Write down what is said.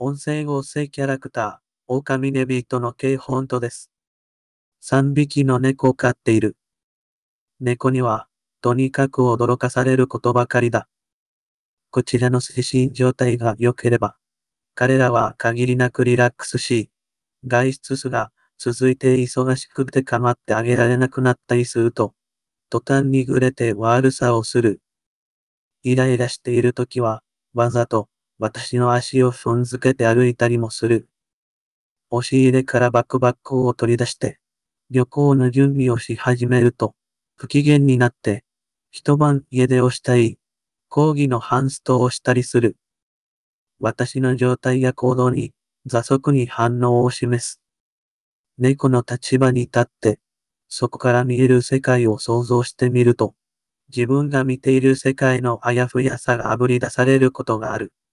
音声合成キャラクター、狼ネビートの K 本ォントです。3匹の猫を飼っている。猫には、とにかく驚かされることばかりだ。こちらの精神状態が良ければ、彼らは限りなくリラックスし、外出すが続いて忙しくて構ってあげられなくなったりすると、途端にぐれて悪さをする。イライラしているときは、わざと私の足を踏んづけて歩いたりもする。押し入れからバックバックを取り出して、旅行の準備をし始めると、不機嫌になって、一晩家出をしたり、講義のハンストをしたりする。私の状態や行動に、座足に反応を示す。猫の立場に立って、そこから見える世界を想像してみると、自分が見ている世界のあやふやさがあぶり出されることがある。